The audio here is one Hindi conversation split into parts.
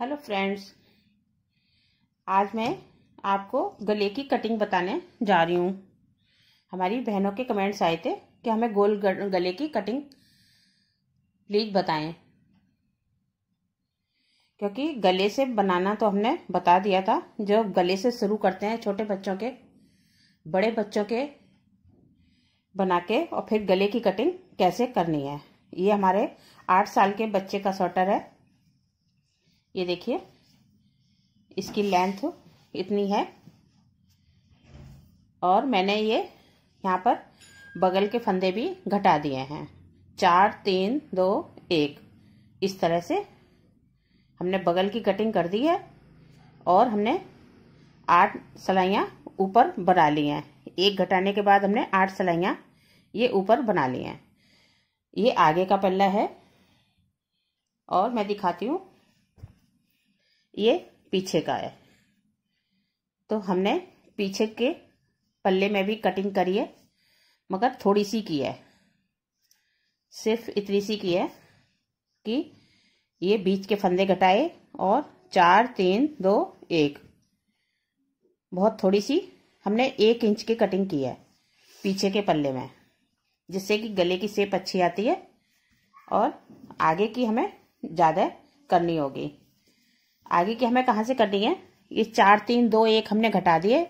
हेलो फ्रेंड्स आज मैं आपको गले की कटिंग बताने जा रही हूँ हमारी बहनों के कमेंट्स आए थे कि हमें गोल गले की कटिंग प्लीज बताएं क्योंकि गले से बनाना तो हमने बता दिया था जो गले से शुरू करते हैं छोटे बच्चों के बड़े बच्चों के बना के और फिर गले की कटिंग कैसे करनी है ये हमारे आठ साल के बच्चे का स्वेटर है ये देखिए इसकी लेंथ इतनी है और मैंने ये यहाँ पर बगल के फंदे भी घटा दिए हैं चार तीन दो एक इस तरह से हमने बगल की कटिंग कर दी है और हमने आठ सलाइयाँ ऊपर बना ली हैं एक घटाने के बाद हमने आठ सलाइयाँ ये ऊपर बना ली हैं ये आगे का पल्ला है और मैं दिखाती हूँ ये पीछे का है तो हमने पीछे के पल्ले में भी कटिंग करी है मगर थोड़ी सी की है सिर्फ इतनी सी की है कि ये बीच के फंदे घटाए और चार तीन दो एक बहुत थोड़ी सी हमने एक इंच की कटिंग की है पीछे के पल्ले में जिससे कि गले की सेप अच्छी आती है और आगे की हमें ज़्यादा करनी होगी आगे की हमें कहाँ से करनी है ये चार तीन दो एक हमने घटा दिए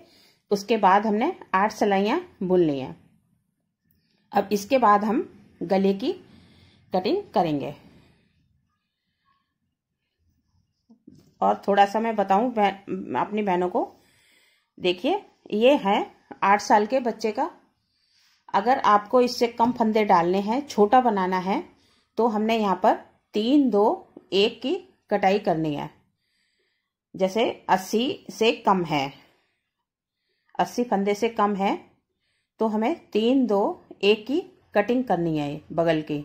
उसके बाद हमने आठ सिलाइयाँ बुन ली हैं अब इसके बाद हम गले की कटिंग करेंगे और थोड़ा सा मैं बताऊं अपनी बहनों को देखिए ये है आठ साल के बच्चे का अगर आपको इससे कम फंदे डालने हैं छोटा बनाना है तो हमने यहाँ पर तीन दो एक की कटाई करनी है जैसे अस्सी से कम है अस्सी फंदे से कम है तो हमें तीन दो एक की कटिंग करनी है बगल की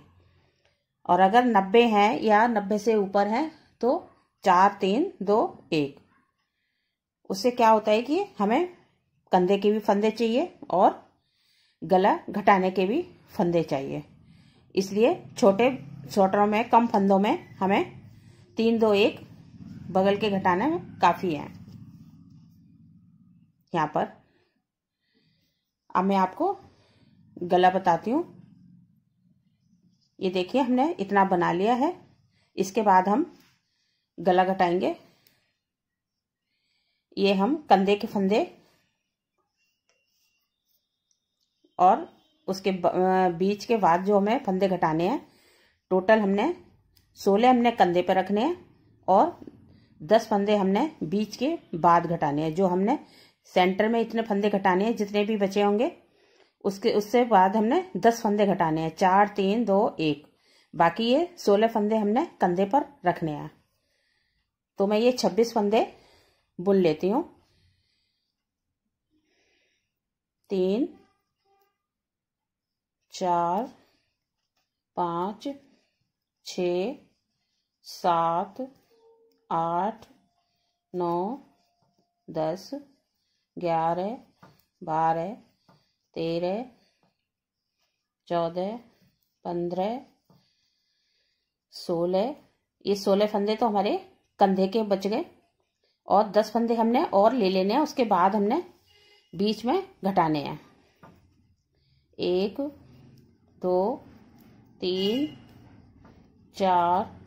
और अगर नब्बे हैं या नब्बे से ऊपर हैं तो चार तीन दो एक उससे क्या होता है कि हमें कंधे के भी फंदे चाहिए और गला घटाने के भी फंदे चाहिए इसलिए छोटे स्वेटरों में कम फंदों में हमें तीन दो एक बगल के घटाने में काफ़ी है यहाँ पर अब मैं आपको गला बताती हूँ ये देखिए हमने इतना बना लिया है इसके बाद हम गला घटाएंगे ये हम कंधे के फंदे और उसके बीच के बाद जो हमें फंदे घटाने हैं टोटल हमने सोलह हमने कंधे पर रखने हैं और दस फंदे हमने बीच के बाद घटाने हैं जो हमने सेंटर में इतने फंदे घटाने हैं जितने भी बचे होंगे उसके उससे बाद हमने दस फंदे घटाने हैं चार तीन दो एक बाकी ये सोलह फंदे हमने कंधे पर रखने हैं तो मैं ये छब्बीस फंदे बुन लेती हूँ तीन चार पाँच छ सात आठ नौ दस ग्यारह बारह तेरह चौदह पंद्रह सोलह ये सोलह फंदे तो हमारे कंधे के बच गए और दस फंदे हमने और ले लेने हैं उसके बाद हमने बीच में घटाने हैं एक दो तीन चार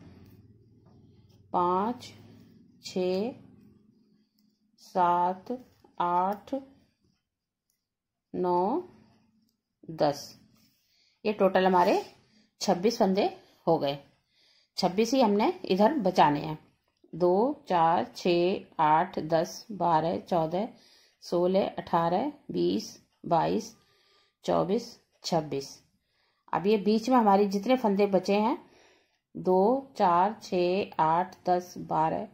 पाँच छ सात आठ नौ दस ये टोटल हमारे छब्बीस फंदे हो गए छब्बीस ही हमने इधर बचाने हैं दो चार छ आठ दस बारह चौदह सोलह अठारह बीस बाईस चौबीस छब्बीस अब ये बीच में हमारे जितने फंदे बचे हैं दो चार छ आठ दस बारह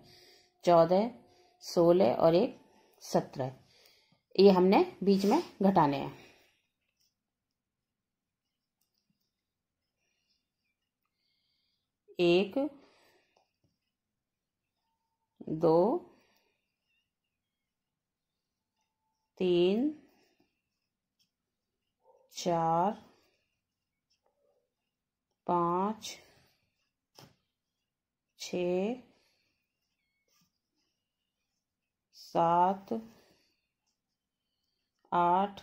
चौदह सोलह और एक सत्रह ये हमने बीच में घटाने हैं एक दो तीन चार पांच छ सात आठ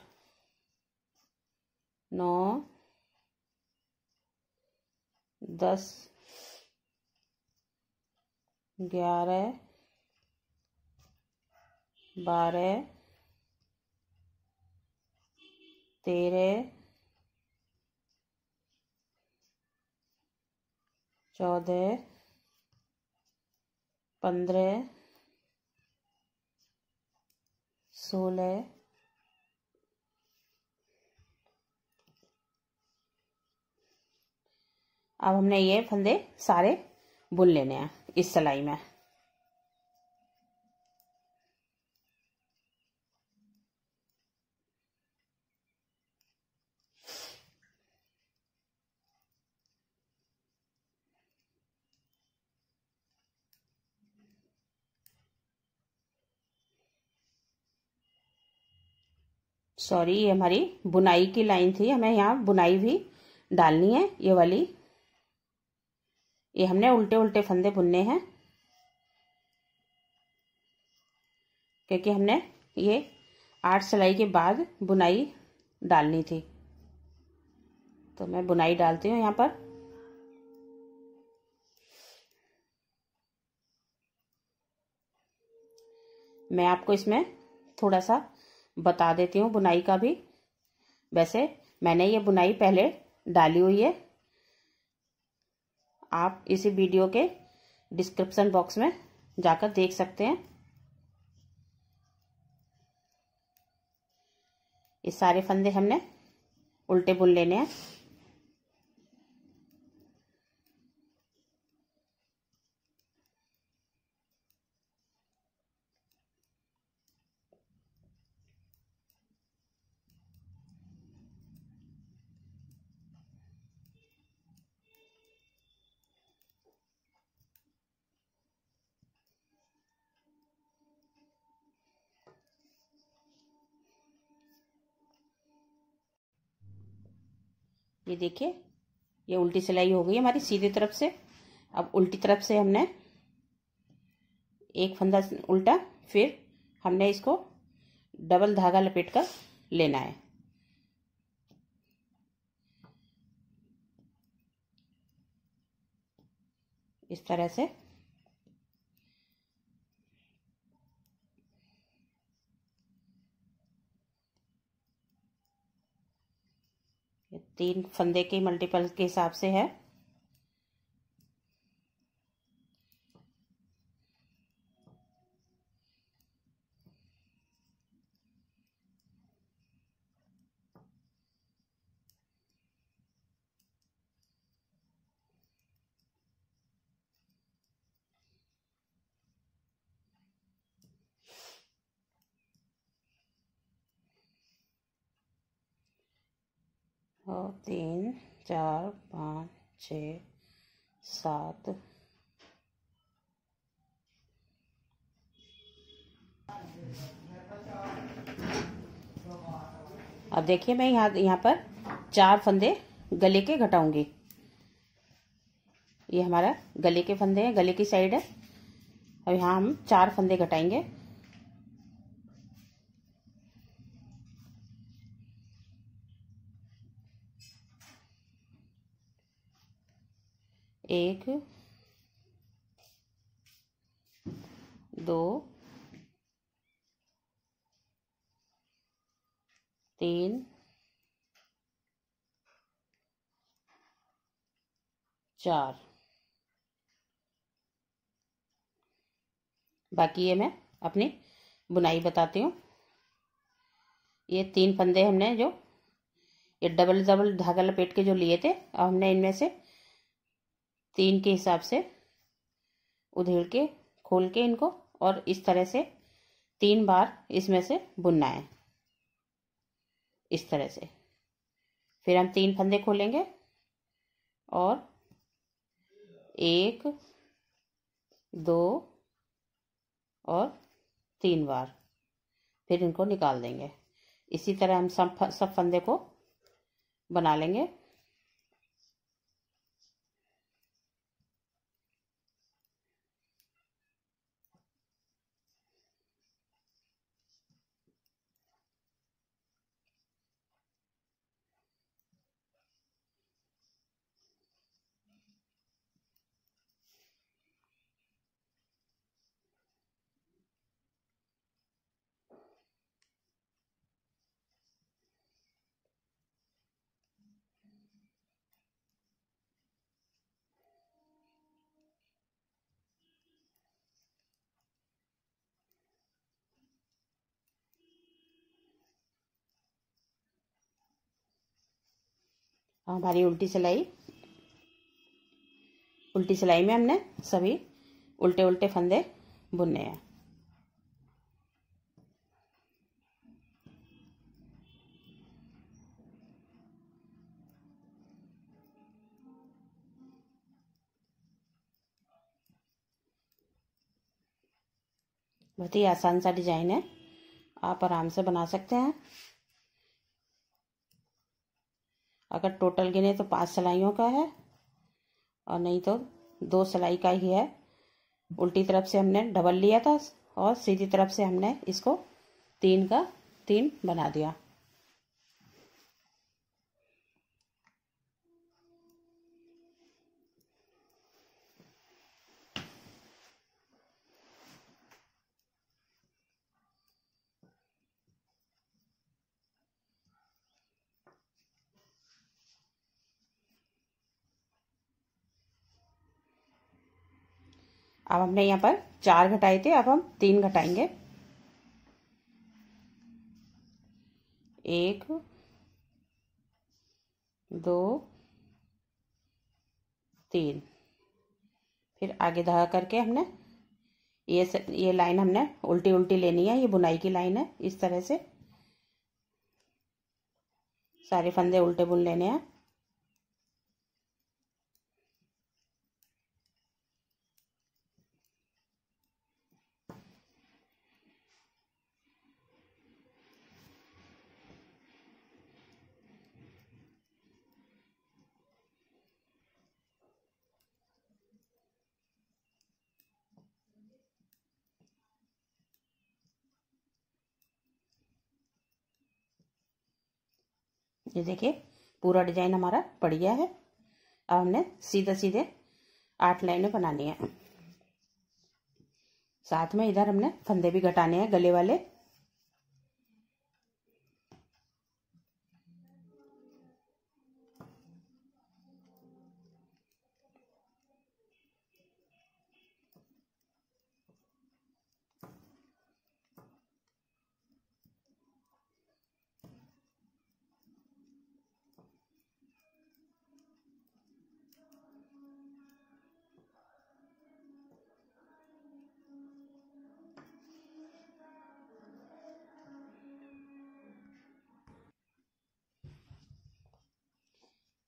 नौ दस ग्यारह बारह तेरह चौदह पंद्रह सोलह अब हमने ये फंदे सारे बुन लेने हैं इस सिलाई में सॉरी ये हमारी बुनाई की लाइन थी हमें यहाँ बुनाई भी डालनी है ये वाली ये हमने उल्टे उल्टे फंदे बुनने हैं क्योंकि हमने ये आठ सिलाई के बाद बुनाई डालनी थी तो मैं बुनाई डालती हूँ यहाँ पर मैं आपको इसमें थोड़ा सा बता देती हूँ बुनाई का भी वैसे मैंने ये बुनाई पहले डाली हुई है आप इसी वीडियो के डिस्क्रिप्शन बॉक्स में जाकर देख सकते हैं ये सारे फंदे हमने उल्टे बुन लेने हैं ये देखिए ये उल्टी सिलाई हो गई हमारी सीधे तरफ से अब उल्टी तरफ से हमने एक फंदा उल्टा फिर हमने इसको डबल धागा लपेट कर लेना है इस तरह से तीन फंदे के मल्टीपल के हिसाब से है चार पाँच छ सात अब देखिए मैं यहाँ यहाँ पर चार फंदे गले के घटाऊंगी ये हमारा गले के फंदे हैं गले की साइड है अब यहाँ हम चार फंदे घटाएंगे एक दो तीन चार बाकी ये मैं अपनी बुनाई बताती हूँ ये तीन फंदे हमने जो ये डबल डबल धागा लपेट के जो लिए थे अब हमने इनमें से तीन के हिसाब से उधेड़ के खोल के इनको और इस तरह से तीन बार इसमें से बुनना है इस तरह से फिर हम तीन फंदे खोलेंगे और एक दो और तीन बार फिर इनको निकाल देंगे इसी तरह हम सब सब फंदे को बना लेंगे हमारी हाँ, उल्टी सिलाई उल्टी सिलाई में हमने सभी उल्टे उल्टे फंदे बुनने हैं बहुत ही आसान सा डिजाइन है आप आराम से बना सकते हैं अगर टोटल गिने तो पांच सिलाइयों का है और नहीं तो दो सिलाई का ही है उल्टी तरफ से हमने डबल लिया था और सीधी तरफ से हमने इसको तीन का तीन बना दिया अब हमने यहाँ पर चार घटाए थे अब हम तीन घटाएंगे एक दो तीन फिर आगे धागा करके हमने ये स, ये लाइन हमने उल्टी उल्टी लेनी है ये बुनाई की लाइन है इस तरह से सारे फंदे उल्टे बुन लेने हैं ये देखिए पूरा डिजाइन हमारा पड़ गया है अब हमने सीधे सीधे आठ लाइनें बनानी है साथ में इधर हमने फंदे भी घटाने हैं गले वाले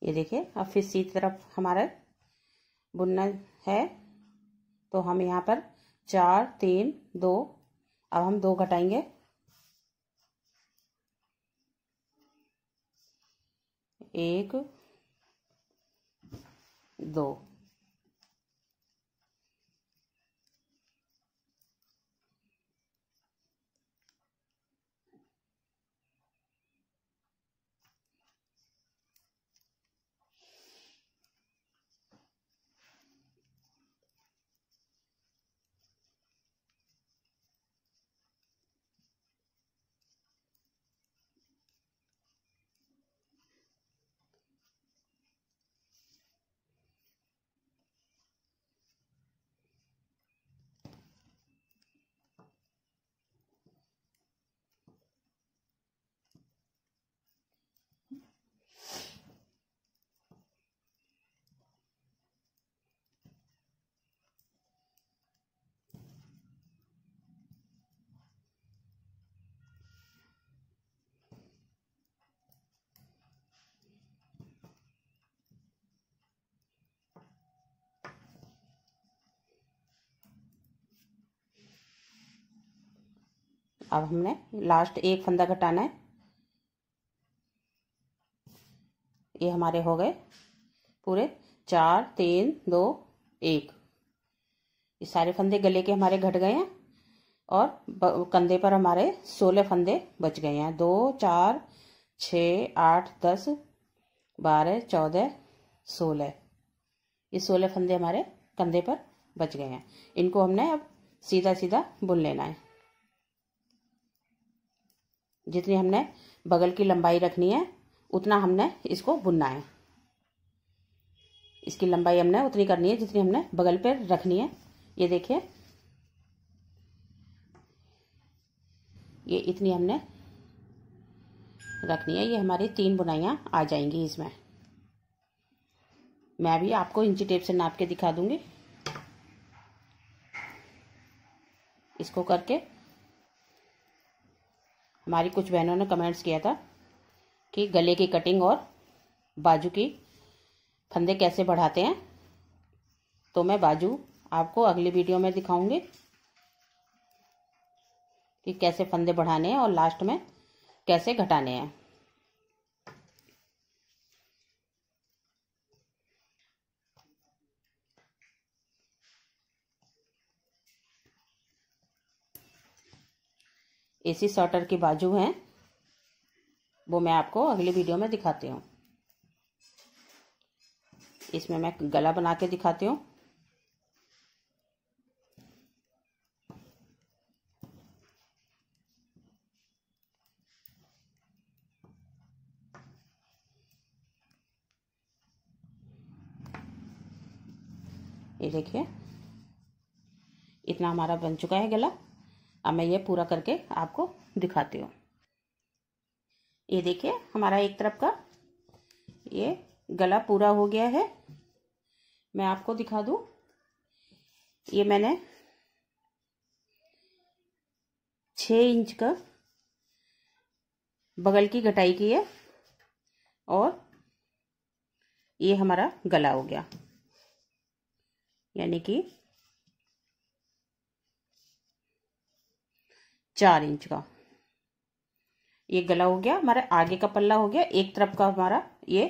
ये देखिए अब फिर सी तरफ हमारा बुनना है तो हम यहाँ पर चार तीन दो अब हम दो घटाएंगे एक दो अब हमने लास्ट एक फंदा घटाना है ये हमारे हो गए पूरे चार तीन दो एक ये सारे फंदे गले के हमारे घट गए हैं और कंधे पर हमारे सोलह फंदे बच गए हैं दो चार छ आठ दस बारह चौदह सोलह ये सोलह फंदे हमारे कंधे पर बच गए हैं इनको हमने अब सीधा सीधा बुन लेना है जितनी हमने बगल की लंबाई रखनी है उतना हमने इसको बुनना है इसकी लंबाई हमने उतनी करनी है जितनी हमने बगल पर रखनी है ये देखिए ये इतनी हमने रखनी है ये हमारी तीन बुनाइयाँ आ जाएंगी इसमें मैं भी आपको इंची टेप से नाप के दिखा दूंगी इसको करके हमारी कुछ बहनों ने कमेंट्स किया था कि गले की कटिंग और बाजू की फंदे कैसे बढ़ाते हैं तो मैं बाजू आपको अगली वीडियो में दिखाऊंगी कि कैसे फंदे बढ़ाने हैं और लास्ट में कैसे घटाने हैं एसी सॉटर की बाजू हैं वो मैं आपको अगले वीडियो में दिखाती हूँ इसमें मैं गला बना के दिखाती हूँ ये देखिए इतना हमारा बन चुका है गला अब मैं ये पूरा करके आपको दिखाती हूँ ये देखिए हमारा एक तरफ का ये गला पूरा हो गया है मैं आपको दिखा दूँ ये मैंने छः इंच का बगल की घटाई की है और ये हमारा गला हो गया यानी कि चार इंच का ये गला हो गया हमारा आगे का पल्ला हो गया एक तरफ का हमारा ये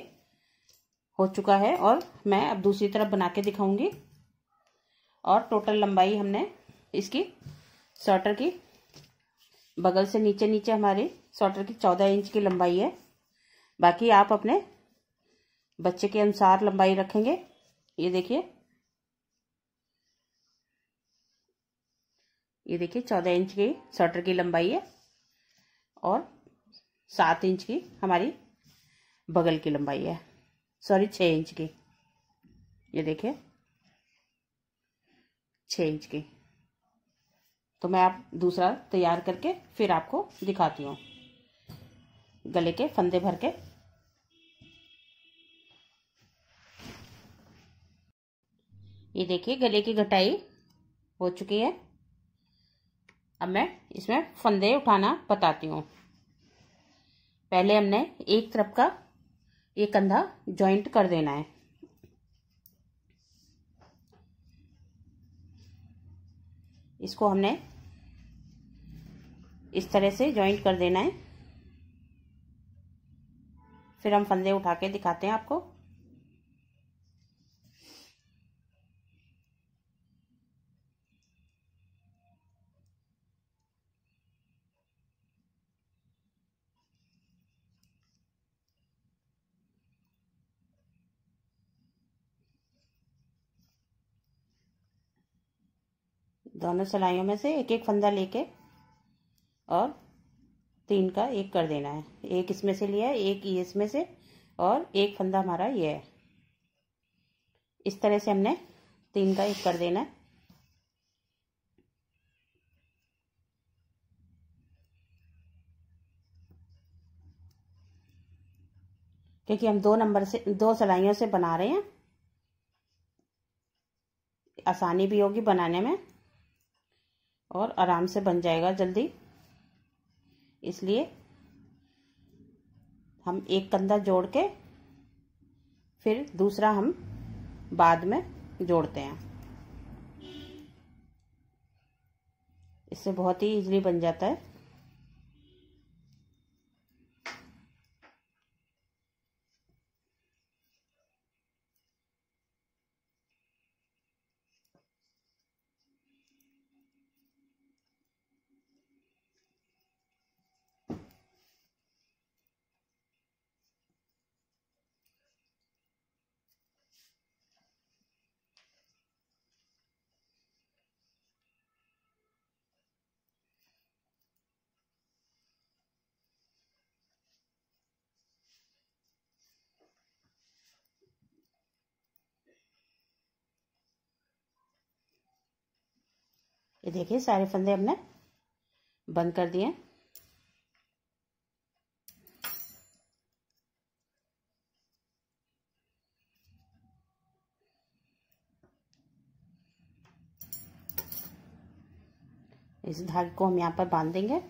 हो चुका है और मैं अब दूसरी तरफ बना के दिखाऊंगी और टोटल लंबाई हमने इसकी स्वेटर की बगल से नीचे नीचे हमारी स्वेटर की चौदह इंच की लंबाई है बाकी आप अपने बच्चे के अनुसार लंबाई रखेंगे ये देखिए ये देखिए चौदह इंच की स्वेटर की लंबाई है और सात इंच की हमारी बगल की लंबाई है सॉरी छः इंच की ये देखिए छः इंच की तो मैं आप दूसरा तैयार करके फिर आपको दिखाती हूँ गले के फंदे भर के ये देखिए गले की घटाई हो चुकी है अब मैं इसमें फंदे उठाना बताती हूँ पहले हमने एक तरफ का ये कंधा जॉइंट कर देना है इसको हमने इस तरह से जॉइंट कर देना है फिर हम फंदे उठा के दिखाते हैं आपको दोनों सिलाइयों में से एक एक फंदा लेके और तीन का एक कर देना है एक इसमें से लिया है एक ये इसमें से और एक फंदा हमारा ये है इस तरह से हमने तीन का एक कर देना है क्योंकि हम दो नंबर से दो सिलाइयों से बना रहे हैं आसानी भी होगी बनाने में और आराम से बन जाएगा जल्दी इसलिए हम एक कंधा जोड़ के फिर दूसरा हम बाद में जोड़ते हैं इससे बहुत ही इजीली बन जाता है ये देखिए सारे फंदे हमने बंद कर दिए इस धागे को हम यहाँ पर बांध देंगे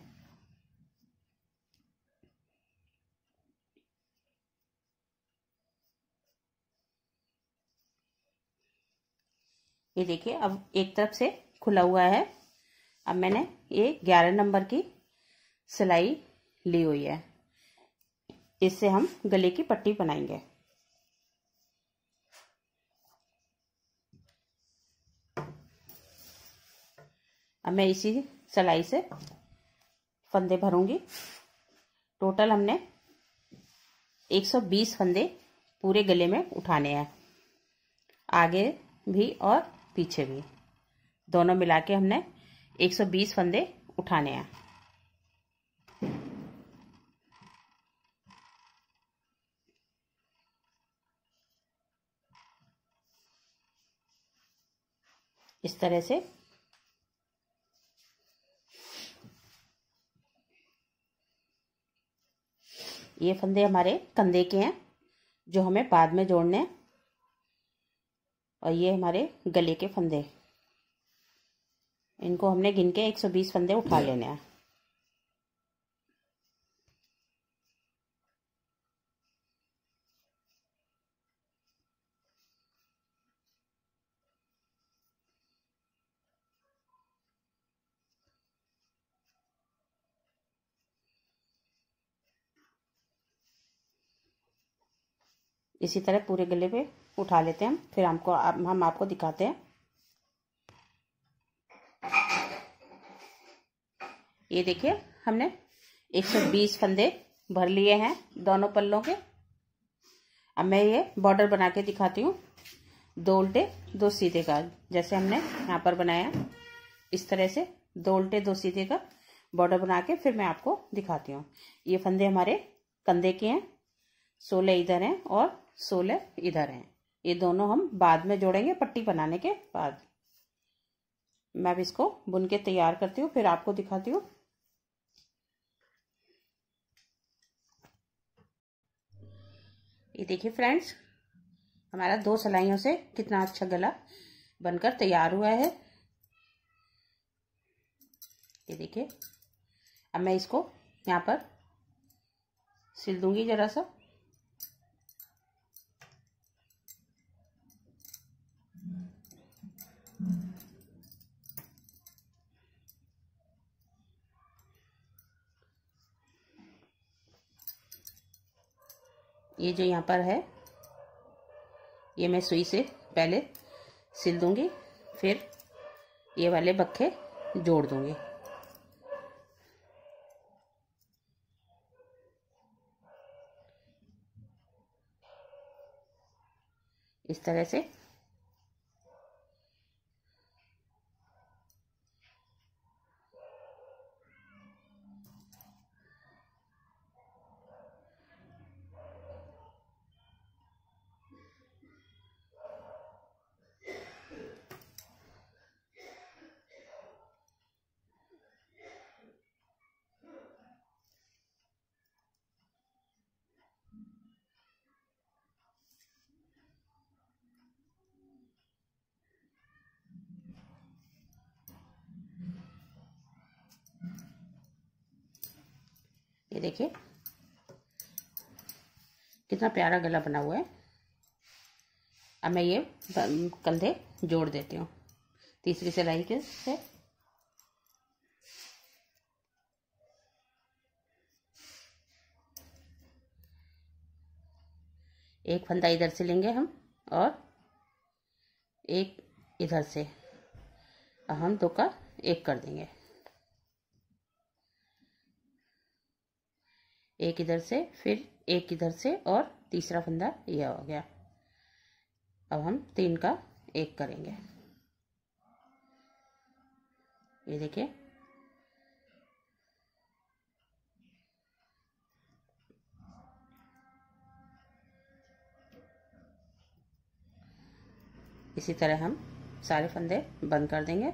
ये देखिए अब एक तरफ से खुला हुआ है अब मैंने ये ग्यारह नंबर की सिलाई ली हुई है इससे हम गले की पट्टी बनाएंगे अब मैं इसी सिलाई से फंदे भरूंगी टोटल हमने 120 फंदे पूरे गले में उठाने हैं आगे भी और पीछे भी दोनों मिला के हमने 120 फंदे उठाने हैं इस तरह से ये फंदे हमारे कंधे के हैं जो हमें बाद में जोड़ने हैं और ये हमारे गले के फंदे हैं इनको हमने गिन के 120 फंदे उठा लेने हैं इसी तरह पूरे गले पे उठा लेते हैं फिर हमको हम आपको दिखाते हैं ये देखिए हमने 120 फंदे भर लिए हैं दोनों पल्लों के अब मैं ये बॉर्डर बना के दिखाती हूँ दो उल्टे दो सीधे का जैसे हमने यहाँ पर बनाया इस तरह से दो उल्टे दो सीधे का बॉर्डर बना के फिर मैं आपको दिखाती हूँ ये फंदे हमारे कंधे के हैं सोलह इधर हैं और सोलह इधर हैं ये दोनों हम बाद में जोड़ेंगे पट्टी बनाने के बाद मैं अब इसको बुन के तैयार करती हूँ फिर आपको दिखाती हूँ ये देखिए फ्रेंड्स हमारा दो सलाइयों से कितना अच्छा गला बनकर तैयार हुआ है ये देखिए अब मैं इसको यहाँ पर सिल दूंगी ज़रा सा ये जो यहाँ पर है ये मैं सुई से पहले सिल दूँगी फिर ये वाले बक्खे जोड़ दूँगी इस तरह से ये देखिए कितना प्यारा गला बना हुआ है अब मैं ये कंधे जोड़ देती हूँ तीसरी सिलाई के से एक फंदा इधर से लेंगे हम और एक इधर से हम दो का एक कर देंगे एक इधर से फिर एक इधर से और तीसरा फंदा यह हो गया अब हम तीन का एक करेंगे ये देखिए इसी तरह हम सारे फंदे बंद कर देंगे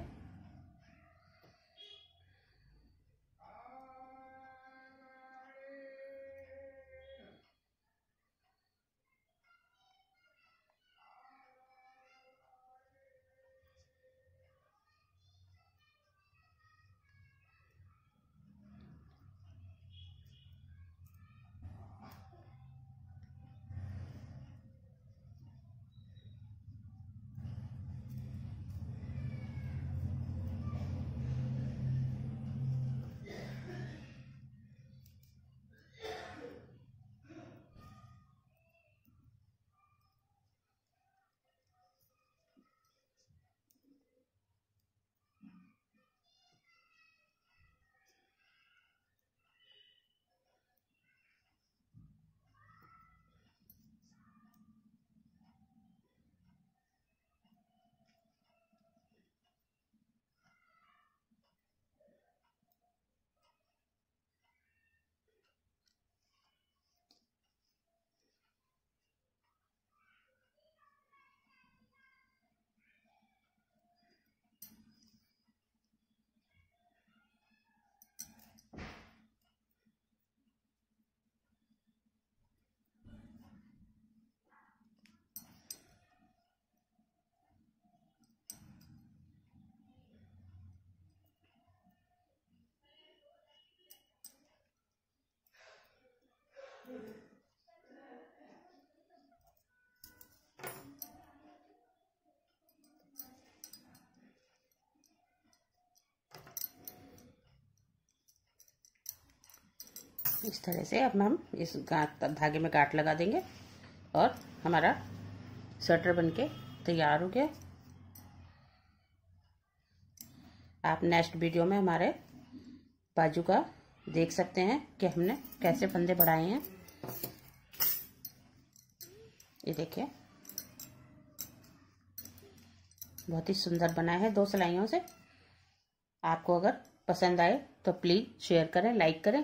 इस तरह से अब हम इस गाँत धागे में गांठ लगा देंगे और हमारा स्वेटर बनके तैयार हो गया आप नेक्स्ट वीडियो में हमारे बाजू का देख सकते हैं कि हमने कैसे फंदे बढ़ाए हैं ये देखिए बहुत ही सुंदर बना है दो सिलाइयों से आपको अगर पसंद आए तो प्लीज़ शेयर करें लाइक करें